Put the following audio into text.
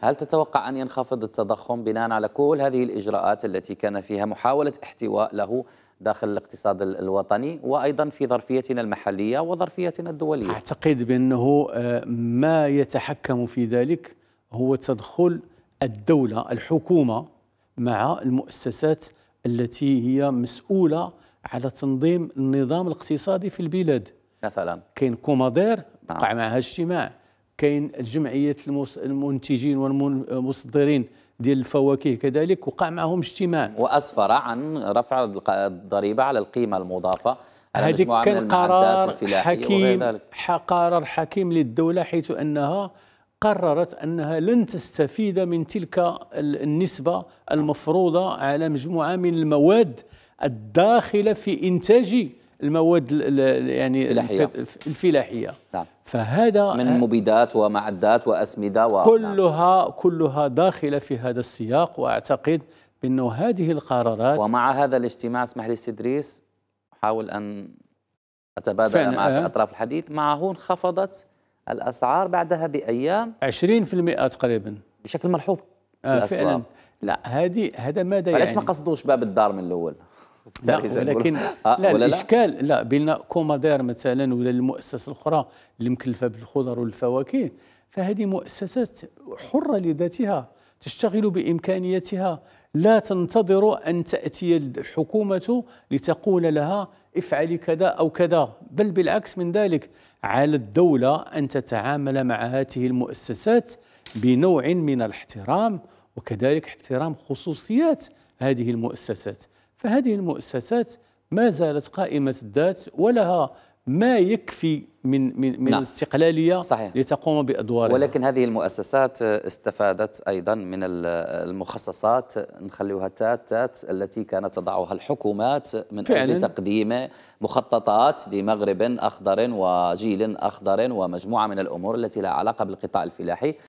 هل تتوقع أن ينخفض التضخم بناء على كل هذه الإجراءات التي كان فيها محاولة احتواء له داخل الاقتصاد الوطني وأيضا في ظرفيتنا المحلية وظرفيتنا الدولية أعتقد بأنه آه، ما يتحكم في ذلك هو تدخل الدولة الحكومة مع المؤسسات التي هي مسؤولة على تنظيم النظام الاقتصادي في البلاد مثلا كاين كومادير وقع نعم. معها اجتماع كاين جمعيه المنتجين والمصدرين ديال الفواكه كذلك وقع معهم اجتماع واسفر عن رفع الضريبه على القيمه المضافه هذيك كان قرار حكيم قرار حكيم للدوله حيث انها قررت انها لن تستفيد من تلك النسبه المفروضه على مجموعه من المواد الداخله في انتاج المواد يعني الفلاحية. الفلاحيه نعم. فهذا من مبيدات ومعدات واسمده و... كلها نعم. كلها داخله في هذا السياق واعتقد بانه هذه القرارات ومع هذا الاجتماع اسمح لي سيدريس احاول ان اتبادل مع آه. اطراف الحديث معه انخفضت الاسعار بعدها بايام 20% تقريبا بشكل ملحوظ في آه فعلا لا هذه هذا ماذا يعني؟ علاش ما قصدوش باب الدار من الاول؟ لا ولكن آه، لا ولا الاشكال لا, لا بين كومادير مثلا ولا المؤسسه الاخرى اللي مكلفه بالخضر والفواكه فهذه مؤسسات حره لذاتها تشتغل بامكانياتها لا تنتظر ان تاتي الحكومه لتقول لها افعلي كذا او كذا بل بالعكس من ذلك على الدوله ان تتعامل مع هذه المؤسسات بنوع من الاحترام وكذلك احترام خصوصيات هذه المؤسسات فهذه المؤسسات ما زالت قائمه الذات ولها ما يكفي من من من نعم. الاستقلاليه صحيح. لتقوم بادوارها ولكن هذه المؤسسات استفادت ايضا من المخصصات نخليوها تات تات التي كانت تضعها الحكومات من فعلا. اجل تقديم مخططات لمغرب اخضر وجيل اخضر ومجموعه من الامور التي لها علاقه بالقطاع الفلاحي